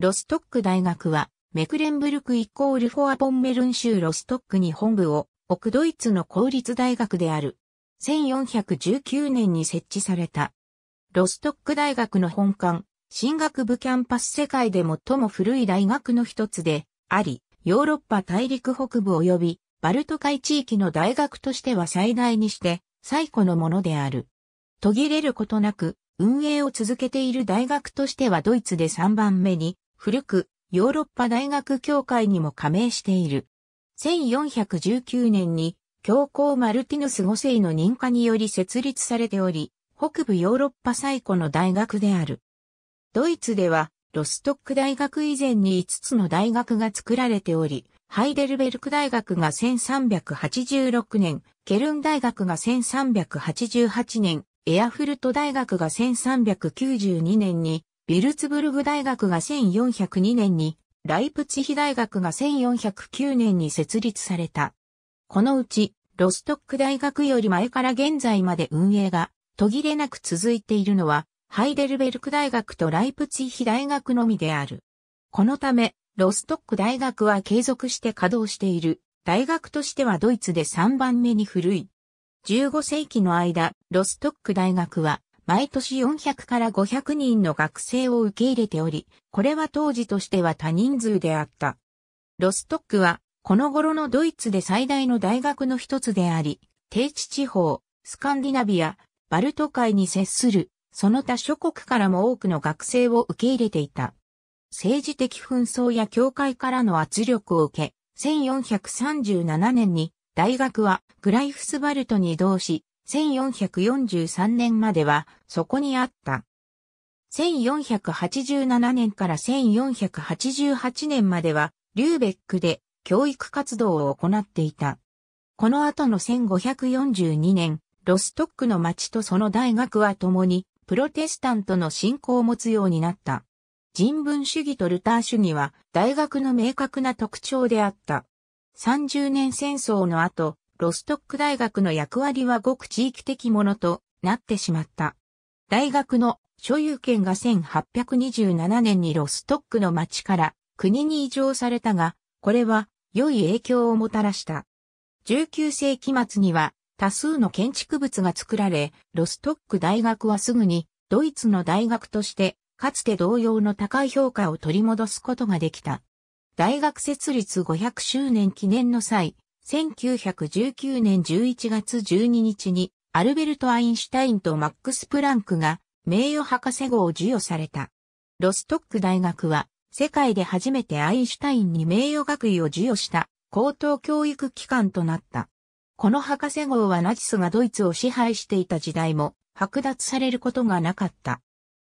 ロストック大学は、メクレンブルクイコールフォアポンメルン州ロストックに本部を、奥ドイツの公立大学である。1419年に設置された。ロストック大学の本館、進学部キャンパス世界で最も古い大学の一つで、あり、ヨーロッパ大陸北部及び、バルト海地域の大学としては最大にして、最古のものである。途切れることなく、運営を続けている大学としてはドイツで3番目に古くヨーロッパ大学協会にも加盟している。1419年に教皇マルティヌス5世の認可により設立されており、北部ヨーロッパ最古の大学である。ドイツでは、ロストック大学以前に5つの大学が作られており、ハイデルベルク大学が1386年、ケルン大学が1388年、エアフルト大学が1392年にビルツブルグ大学が1402年に、ライプツヒ大学が1409年に設立された。このうち、ロストック大学より前から現在まで運営が途切れなく続いているのは、ハイデルベルク大学とライプツィヒ大学のみである。このため、ロストック大学は継続して稼働している。大学としてはドイツで3番目に古い。15世紀の間、ロストック大学は毎年400から500人の学生を受け入れており、これは当時としては多人数であった。ロストックは、この頃のドイツで最大の大学の一つであり、低地地方、スカンディナビア、バルト海に接する、その他諸国からも多くの学生を受け入れていた。政治的紛争や教会からの圧力を受け、1437年に大学はグライフスバルトに移動し、1443年まではそこにあった。1487年から1488年まではリューベックで教育活動を行っていた。この後の1542年、ロストックの町とその大学は共にプロテスタントの信仰を持つようになった。人文主義とルター主義は大学の明確な特徴であった。30年戦争の後、ロストック大学の役割はごく地域的ものとなってしまった。大学の所有権が1827年にロストックの町から国に移譲されたが、これは良い影響をもたらした。19世紀末には多数の建築物が作られ、ロストック大学はすぐにドイツの大学としてかつて同様の高い評価を取り戻すことができた。大学設立500周年記念の際、1919年11月12日にアルベルト・アインシュタインとマックス・プランクが名誉博士号を授与された。ロストック大学は世界で初めてアインシュタインに名誉学位を授与した高等教育機関となった。この博士号はナチスがドイツを支配していた時代も剥奪されることがなかった。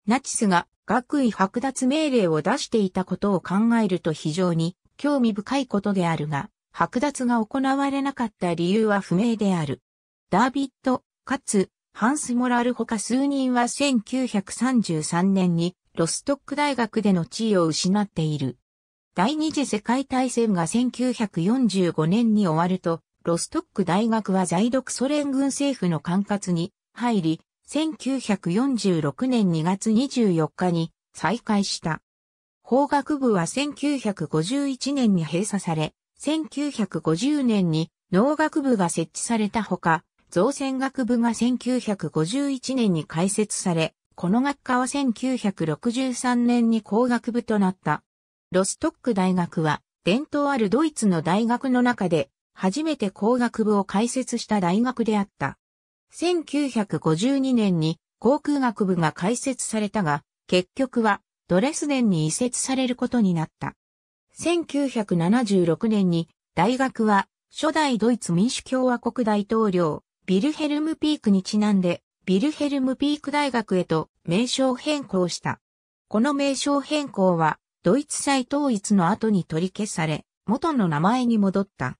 ナチスが学位剥奪命令を出していたことを考えると非常に興味深いことであるが、剥奪が行われなかった理由は不明である。ダービッド、かつ、ハンス・モラルほか数人は1933年にロストック大学での地位を失っている。第二次世界大戦が1945年に終わると、ロストック大学は在独ソ連軍政府の管轄に入り、1946年2月24日に再開した。法学部は1951年に閉鎖され、1950年に農学部が設置されたほか、造船学部が1951年に開設され、この学科は1963年に工学部となった。ロストック大学は伝統あるドイツの大学の中で初めて工学部を開設した大学であった。1952年に航空学部が開設されたが、結局はドレスデンに移設されることになった。1976年に大学は初代ドイツ民主共和国大統領ビルヘルムピークにちなんでビルヘルムピーク大学へと名称変更した。この名称変更はドイツ再統一の後に取り消され元の名前に戻った。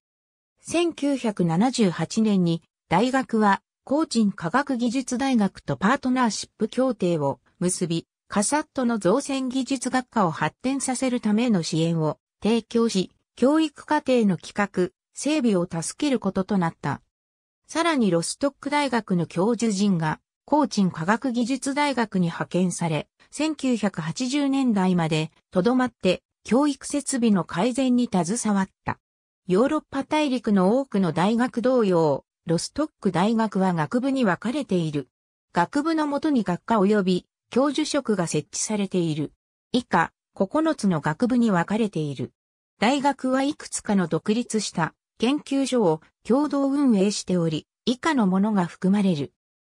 1978年に大学は高人科学技術大学とパートナーシップ協定を結び、カサットの造船技術学科を発展させるための支援を提供し、教育課程の企画、整備を助けることとなった。さらにロストック大学の教授陣が、高賃科学技術大学に派遣され、1980年代までとどまって教育設備の改善に携わった。ヨーロッパ大陸の多くの大学同様、ロストック大学は学部に分かれている。学部のもとに学科及び教授職が設置されている。以下、9つの学部に分かれている。大学はいくつかの独立した研究所を共同運営しており、以下のものが含まれる。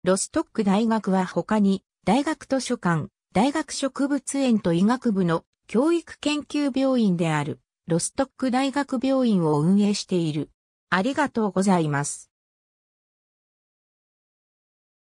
ロストック大学は他に、大学図書館、大学植物園と医学部の教育研究病院である、ロストック大学病院を運営している。ありがとうございます。